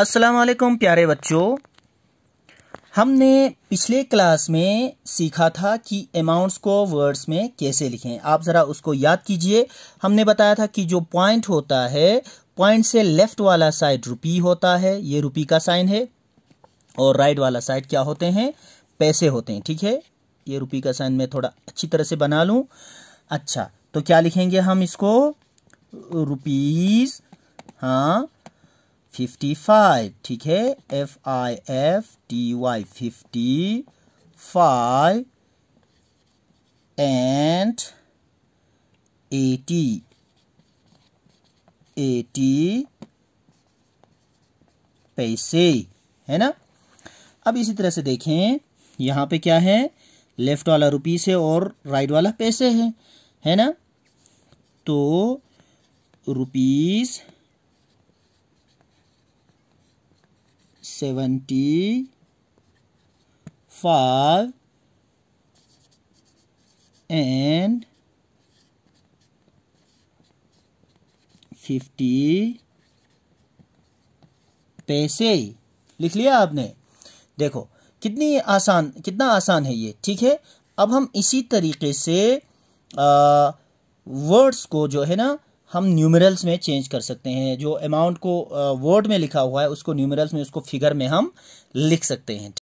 अस्सलाम वालेकुम प्यारे बच्चों हमने पिछले क्लास में सीखा था कि अमाउंट्स को वर्ड्स में कैसे लिखें आप ज़रा उसको याद कीजिए हमने बताया था कि जो पॉइंट होता है पॉइंट से लेफ़्ट वाला साइड रुपी होता है ये रुपी का साइन है और राइट वाला साइड क्या होते हैं पैसे होते हैं ठीक है ये रुपी का साइन मैं थोड़ा अच्छी तरह से बना लूँ अच्छा तो क्या लिखेंगे हम इसको रुपीज़ हाँ फिफ्टी फाइव ठीक है F I F T Y fifty five and eighty eighty पैसे है ना अब इसी तरह से देखें यहाँ पे क्या है लेफ्ट वाला रुपीस है और राइट वाला पैसे है है ना तो rupees seventy five and fifty पैसे लिख लिया आपने देखो कितनी आसान कितना आसान है ये ठीक है अब हम इसी तरीके से वर्ड्स को जो है ना हम न्यूमरल्स में चेंज कर सकते हैं जो अमाउंट को वर्ड uh, में लिखा हुआ है उसको न्यूमरल्स में उसको फिगर में हम लिख सकते हैं